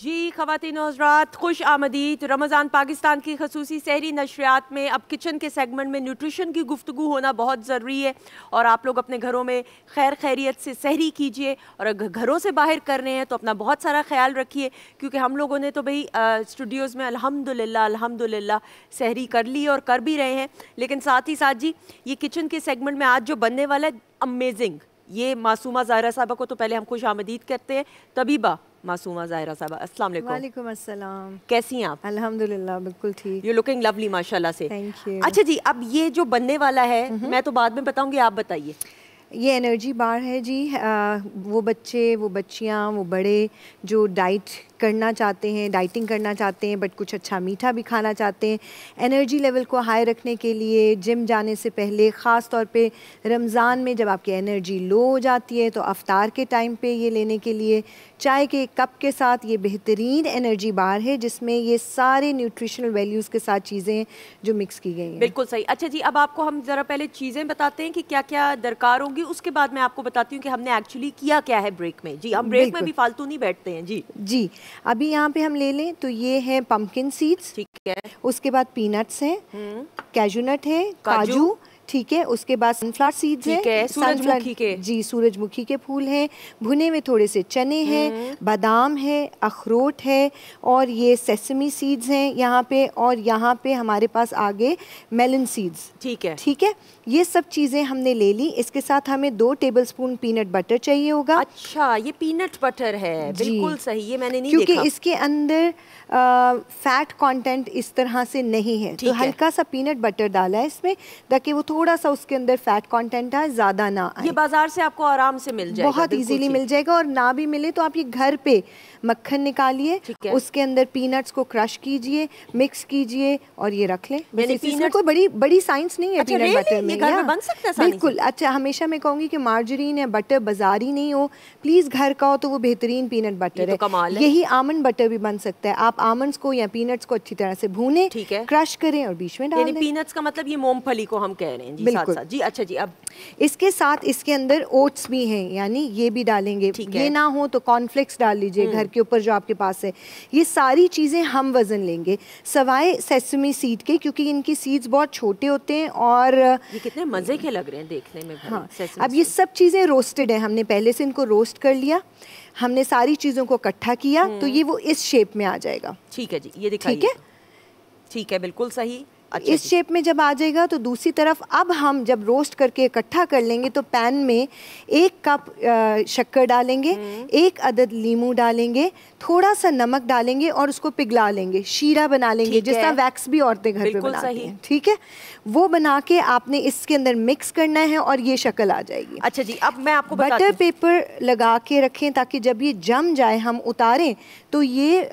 जी खातिन हजरात खुश आमदीद रमज़ान पाकिस्तान की खसूसी शहरी नशरियात में अब किचन के सेगमेंट में न्यूट्रिशन की गुफ्तु होना बहुत ज़रूरी है और आप लोग अपने घरों में खैर खैरियत से सहरी कीजिए और अगर घरों से बाहर कर रहे हैं तो अपना बहुत सारा ख्याल रखिए क्योंकि हम लोगों ने तो भाई स्टूडियोज़ में अलहमदिल्ला अलहमदिल्ला सहरी कर ली और कर भी रहे हैं लेकिन साथ ही साथ जी ये किचन के सेगमेंट में आज जो बनने वाला है अमेजिंग ये मासूमा ज़ाहरा साहबा को तो पहले हम खुश आमदीद करते हैं तबीबा मासूमा ज़ाहरा साहबा अस्सलाम वालेकुम अस्सलाम कैसी हैं आप अल्हम्दुलिल्लाह बिल्कुल ठीक यू लुकिंग लवली माशाल्लाह से थैंक यू अच्छा जी अब ये जो बनने वाला है हम्म। मैं तो बाद में बताऊंगी आप बताइए ये एनर्जी बार है जी आ, वो बच्चे वो बच्चियाँ वो बड़े जो डाइट करना चाहते हैं डाइटिंग करना चाहते हैं बट कुछ अच्छा मीठा भी खाना चाहते हैं एनर्जी लेवल को हाई रखने के लिए जिम जाने से पहले ख़ास तौर पे रमज़ान में जब आपकी एनर्जी लो हो जाती है तो अफ्तार के टाइम पे ये लेने के लिए चाय के कप के साथ ये बेहतरीन एनर्जी बार है जिसमें ये सारे न्यूट्रिशनल वैल्यूज़ के साथ चीज़ें जो मिक्स की गई हैं बिल्कुल सही अच्छा जी अब आपको हम ज़रा पहले चीज़ें बताते हैं कि क्या क्या दरकार होगी उसके बाद मैं आपको बताती हूँ कि हमने एक्चुअली किया क्या है ब्रेक में जी हम ब्रेक में भी फालतू नहीं बैठते हैं जी जी अभी यहाँ पे हम ले लें तो ये है पम्पकिन सीड्स ठीक है उसके बाद पीनट्स हैं कैजूनट हम्म। है काजू, काजू ठीक है उसके बाद सनफ्लावर सीड्स है सूरजमुखी के जी सूरजमुखी के फूल हैं भुने हुए थोड़े से चने हैं हम्म। बादाम है अखरोट है और ये सेसमी सीड्स हैं यहाँ पे और यहाँ पे हमारे पास आगे मेलन सीड्स ठीक है ठीक है ये सब चीज़ें हमने ले ली इसके साथ हमें दो टेबल स्पून पीनट बटर चाहिए होगा अच्छा ये पीनट बटर है बिल्कुल सही है मैंने नहीं क्योंकि इसके अंदर फैट कंटेंट इस तरह से नहीं है तो हल्का सा पीनट बटर डाला है इसमें ताकि वो थोड़ा सा उसके अंदर फैट कंटेंट है ज़्यादा ना आए ये बाज़ार से आपको आराम से मिल जाएगा बहुत इजीली मिल जाएगा और ना भी मिले तो आप ये घर पे मक्खन निकालिए उसके अंदर पीनट्स को क्रश कीजिए मिक्स कीजिए और ये रख लें इसमें कोई बड़ी बड़ी साइंस नहीं है अच्छा, पीनट बटर में घर में बन सकता है बिल्कुल अच्छा हमेशा मैं कहूँगी कि मार्जरीन या बटर बाजारी नहीं हो प्लीज़ घर का हो तो वो बेहतरीन पीनट बटर तो है यही आमंड बटर भी बन सकता है आप आमंड को या पीनट्स को अच्छी तरह से भूने क्रश करें और बीच में डालें पीनट्स का मतलब ये मोमफली को हम कह रहे हैं हैं जी साथ साथ जी अच्छा जी अब इसके साथ इसके अंदर ओट्स भी हैं यानी ये भी डालेंगे ये ना हो तो कॉर्नफ्लेक्स डाल लीजिए हम्म। घर के ऊपर जो आपके पास है ये सारी चीज़ें हम वज़न लेंगे सवाए सेसमी सीड के क्योंकि इनकी सीड्स बहुत छोटे होते हैं और ये कितने मज़े के लग रहे हैं देखने में हाँ अब ये सब चीज़ें रोस्टेड हैं हमने पहले से इनको रोस्ट कर लिया हमने सारी चीज़ों को इकट्ठा किया तो हम्म। ये वो इस शेप में आ जाएगा ठीक है जी ये ठीक है ठीक है बिल्कुल सही अच्छा इस शेप में जब आ जाएगा तो दूसरी तरफ अब हम जब रोस्ट करके इकट्ठा कर लेंगे तो पैन में एक कप शक्कर डालेंगे हम्म। एक अदद लीमू डालेंगे थोड़ा सा नमक डालेंगे और उसको पिघला लेंगे शीरा बना लेंगे जिसका वैक्स भी औरतें घर पे बनाती हैं ठीक है वो बना के आपने इसके अंदर मिक्स करना है और ये शक्ल आ जाएगी अच्छा जी अब मैं आपको बटर पेपर लगा के रखें ताकि जब ये जम जाए हम उतारें तो ये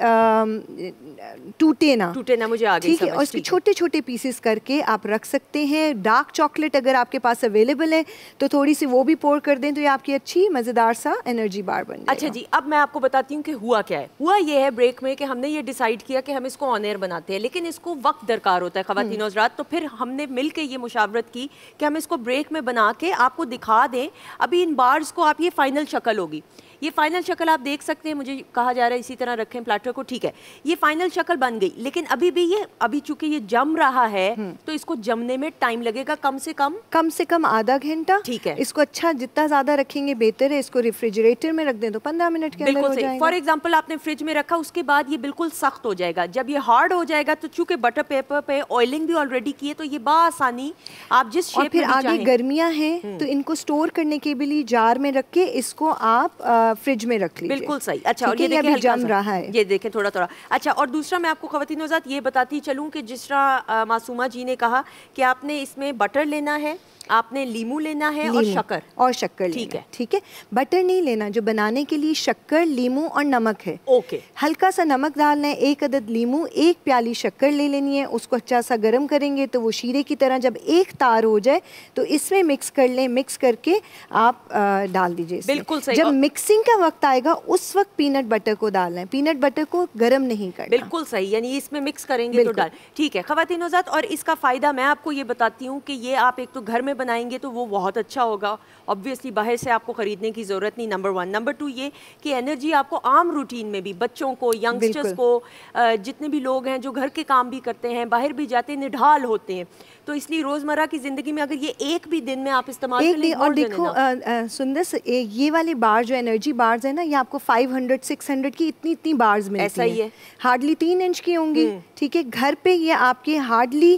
टूटे ना टूटे ना मुझे ठीक है और इसके छोटे छोटे पीसेस करके आप रख सकते हैं डार्क चॉकलेट अगर आपके पास अवेलेबल है तो थोड़ी सी वो भी पोर कर दें तो ये आपकी अच्छी मज़ेदार सा एनर्जी बार बन अच्छा जी अब मैं आपको बताती हूँ कि हुआ क्या है हुआ ये है ब्रेक में कि हमने ये डिसाइड किया कि हम इसको ऑन एयर बनाते हैं लेकिन इसको वक्त दरकार होता है खातिन हम्म। हजरात तो फिर हमने मिल के ये मुशावरत की कि हम इसको ब्रेक में बना के आपको दिखा दें अभी इन बार्स को आप ये फ़ाइनल शक्ल होगी ये फाइनल शक्ल आप देख सकते हैं मुझे कहा जा रहा है इसी तरह रखें प्लाटर को ठीक है ये फाइनल शक्ल बन गई लेकिन अभी भी ये अभी चूंकि ये जम रहा है हम्म। तो इसको जमने में टाइम लगेगा कम से कम कम से कम आधा घंटा ठीक है इसको अच्छा जितना ज्यादा रखेंगे बेहतर है इसको रेफ्रिजरेटर में रख दें तो पंद्रह मिनट के बिल्कुल फॉर एग्जाम्पल आपने फ्रिज में रखा उसके बाद ये बिल्कुल सख्त हो जाएगा जब ये हार्ड हो जाएगा तो चूंकि बटर पेपर पे ऑयलिंग भी ऑलरेडी की है तो ये बासानी आप जिस शेप फिर आगे गर्मियां हैं हम्म। तो इनको स्टोर करने के लिए जार में रख के इसको आप आ, फ्रिज में रख लीजिए बिल्कुल सही अच्छा और ये देखिए जम रहा है ये देखें थोड़ा थोड़ा अच्छा और दूसरा मैं आपको खवतिन वजात ये बताती चलूँ कि जिस तरह मासूमा जी ने कहा कि आपने इसमें बटर लेना है आपने लीमू लेना है लीमू, और शक्कर और शक्कर ठीक है ठीक है बटर नहीं लेना जो बनाने के लिए शक्कर लीमू और नमक है ओके हल्का सा नमक डालना है एक अदद लीमू एक प्याली शक्कर ले लेनी है उसको अच्छा सा गर्म करेंगे तो वो शीरे की तरह जब एक तार हो जाए तो इसमें मिक्स कर लें मिक्स करके आप आ, डाल दीजिए बिल्कुल सही जब मिक्सिंग कुकिंग का वक्त आएगा उस वक्त पीनट बटर को डालना है पीनट बटर को गर्म नहीं करना बिल्कुल सही यानी इसमें मिक्स करेंगे तो डाल ठीक है खातिन आज़ाद और इसका फ़ायदा मैं आपको ये बताती हूँ कि ये आप एक तो घर में बनाएंगे तो वो बहुत अच्छा होगा ऑब्वियसली बाहर से आपको ख़रीदने की ज़रूरत नहीं नंबर वन नंबर टू ये कि एनर्जी आपको आम रूटीन में भी बच्चों को यंगस्टर्स को जितने भी लोग हैं जो घर के काम भी करते हैं बाहर भी जाते निढाल होते हैं तो इसलिए रोज़मर्रा की ज़िंदगी में अगर ये एक भी दिन में आप इस्तेमाल एक दिन और देखो सुंदर ये वाले बार जो एनर्जी बार्स है ना ये आपको 500 600 की इतनी इतनी बार्स में ऐसा ही है हार्डली तीन इंच की होंगी हम्म। ठीक है घर पे ये आपके हार्डली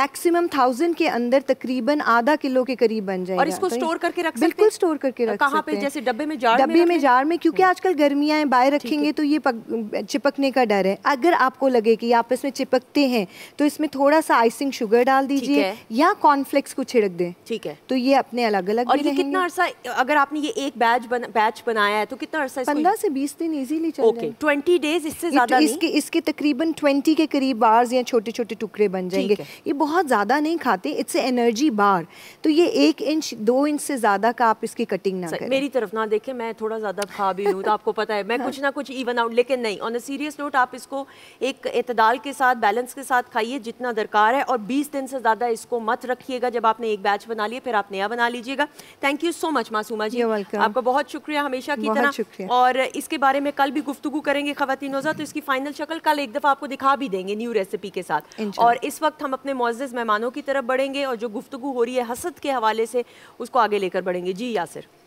मैक्सिमम थाउजेंड के अंदर तकरीबन आधा किलो के करीब बन जाएगा और इसको स्टोर तो करके रख बिल्कुल स्टोर करके रख कहा जैसे डब्बे में जार डब्बे में जार में क्योंकि हम्म। आजकल गर्मियां हैं बाहर रखेंगे तो ये चिपकने का डर है अगर आपको लगे कि आप इसमें चिपकते हैं तो इसमें थोड़ा सा आइसिंग शुगर डाल दीजिए दीजिए या कॉर्नफ्लेक्स को छिड़क दें ठीक है तो ये अपने अलग अलग और ये कितना अरसा अगर आपने ये एक बैच बन, बैच बनाया है तो कितना अरसा पंद्रह से बीस दिन इजीली चल ओके ट्वेंटी डेज इससे तो ज्यादा इसके इसके तकरीबन ट्वेंटी के करीब बार्स या छोटे छोटे टुकड़े बन जाएंगे ये बहुत ज़्यादा नहीं खाते इट्स एनर्जी बार तो ये एक इंच दो इंच से ज़्यादा का आप इसकी कटिंग ना करें मेरी तरफ ना देखें मैं थोड़ा ज़्यादा खा भी हूँ तो आपको पता है मैं हाँ। कुछ ना कुछ इवन आउट लेकिन नहीं ऑन अ सीरियस नोट आप इसको एक अतदाल के साथ बैलेंस के साथ खाइए जितना दरकार है और बीस दिन से ज़्यादा ज़्यादा इसको मत रखिएगा जब आपने एक बैच बना लिया फिर आप नया बना लीजिएगा thank you so much Masooma ji आपका बहुत शुक्रिया हमेशा की तरह और इसके बारे में कल भी गुफ्तु करेंगे खवतिन तो इसकी फाइनल शक्ल कल एक दफ़ा आपको दिखा भी देंगे न्यू रेसिपी के साथ और इस वक्त हम अपने मोज़ मेहमानों की तरफ बढ़ेंगे और जो गुफ्तु हो रही है हसद के हवाले से उसको आगे लेकर बढ़ेंगे जी यासर